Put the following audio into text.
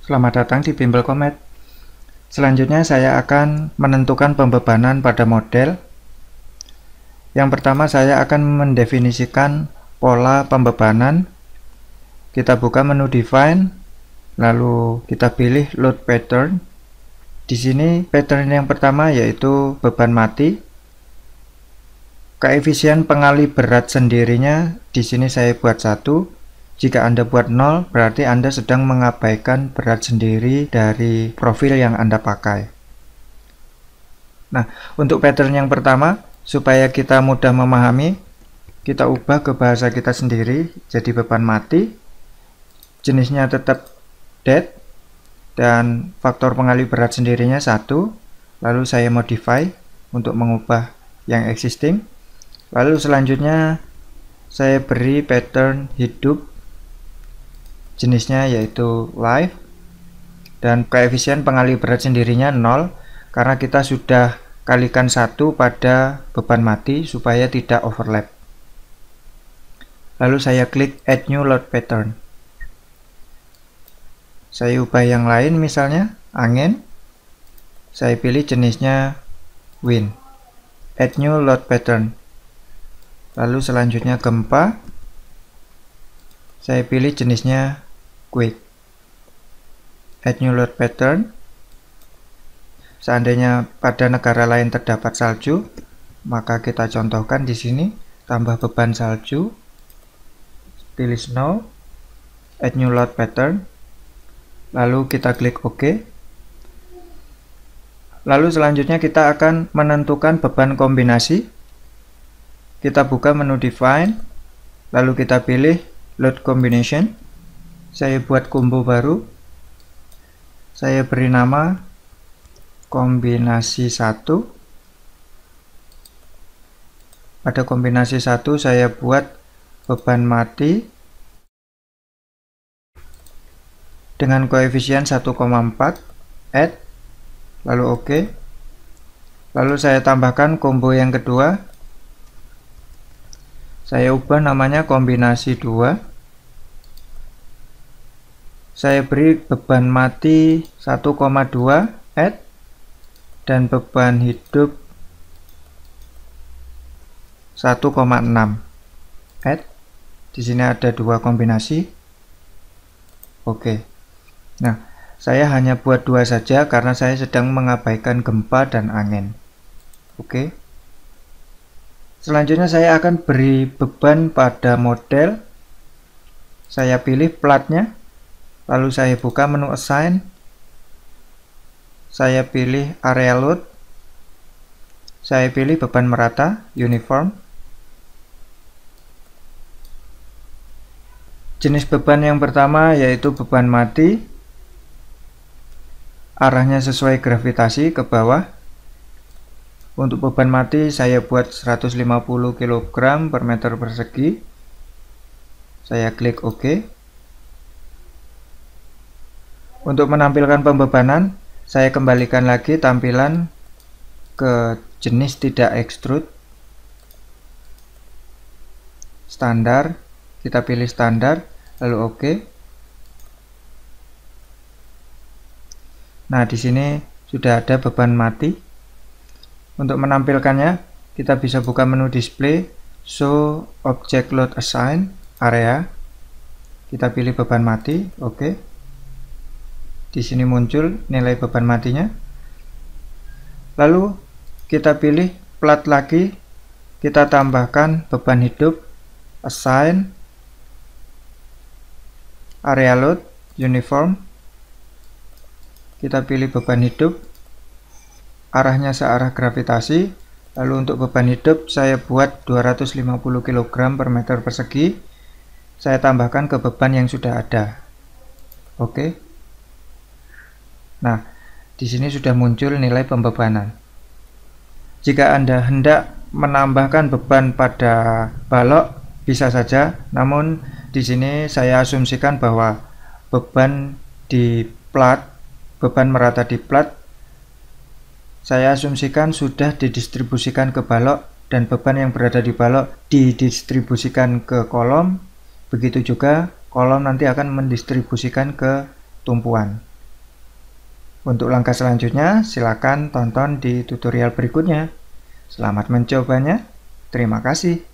Selamat datang di Bimbel Komet. Selanjutnya saya akan menentukan pembebanan pada model. Yang pertama saya akan mendefinisikan pola pembebanan. Kita buka menu define, lalu kita pilih load pattern. Di sini pattern yang pertama yaitu beban mati. Koefisien pengali berat sendirinya di sini saya buat satu jika Anda buat 0, berarti Anda sedang mengabaikan berat sendiri dari profil yang Anda pakai. Nah, untuk pattern yang pertama, supaya kita mudah memahami, kita ubah ke bahasa kita sendiri, jadi beban mati, jenisnya tetap dead, dan faktor pengali berat sendirinya satu. lalu saya modify untuk mengubah yang existing, lalu selanjutnya saya beri pattern hidup jenisnya yaitu live dan koefisien pengali berat sendirinya 0 karena kita sudah kalikan satu pada beban mati supaya tidak overlap lalu saya klik add new load pattern saya ubah yang lain misalnya angin saya pilih jenisnya wind add new load pattern lalu selanjutnya gempa saya pilih jenisnya quick add new load pattern seandainya pada negara lain terdapat salju maka kita contohkan di sini tambah beban salju pilih snow add new load pattern lalu kita klik OK lalu selanjutnya kita akan menentukan beban kombinasi kita buka menu define lalu kita pilih load combination saya buat combo baru saya beri nama kombinasi 1 pada kombinasi 1 saya buat beban mati dengan koefisien 1,4 add lalu oke OK. lalu saya tambahkan combo yang kedua saya ubah namanya kombinasi 2 saya beri beban mati 1,2 at dan beban hidup 1,6 at di sini ada dua kombinasi oke okay. nah saya hanya buat dua saja karena saya sedang mengabaikan gempa dan angin oke okay. selanjutnya saya akan beri beban pada model saya pilih platnya Lalu saya buka menu assign. Saya pilih area load. Saya pilih beban merata, uniform. Jenis beban yang pertama yaitu beban mati. Arahnya sesuai gravitasi ke bawah. Untuk beban mati saya buat 150 kg per meter persegi. Saya klik OK. Untuk menampilkan pembebanan, saya kembalikan lagi tampilan ke jenis tidak extrude. Standar, kita pilih standar, lalu oke. OK. Nah, di sini sudah ada beban mati. Untuk menampilkannya, kita bisa buka menu display, show object load assign, area. Kita pilih beban mati, oke. Okay di sini muncul nilai beban matinya lalu kita pilih plat lagi kita tambahkan beban hidup assign area load uniform kita pilih beban hidup arahnya searah gravitasi lalu untuk beban hidup saya buat 250 kg per meter persegi saya tambahkan ke beban yang sudah ada oke okay. Nah, di sini sudah muncul nilai pembebanan. Jika Anda hendak menambahkan beban pada balok, bisa saja, namun di sini saya asumsikan bahwa beban di plat, beban merata di plat, saya asumsikan sudah didistribusikan ke balok dan beban yang berada di balok didistribusikan ke kolom, begitu juga kolom nanti akan mendistribusikan ke tumpuan. Untuk langkah selanjutnya, silakan tonton di tutorial berikutnya. Selamat mencobanya. Terima kasih.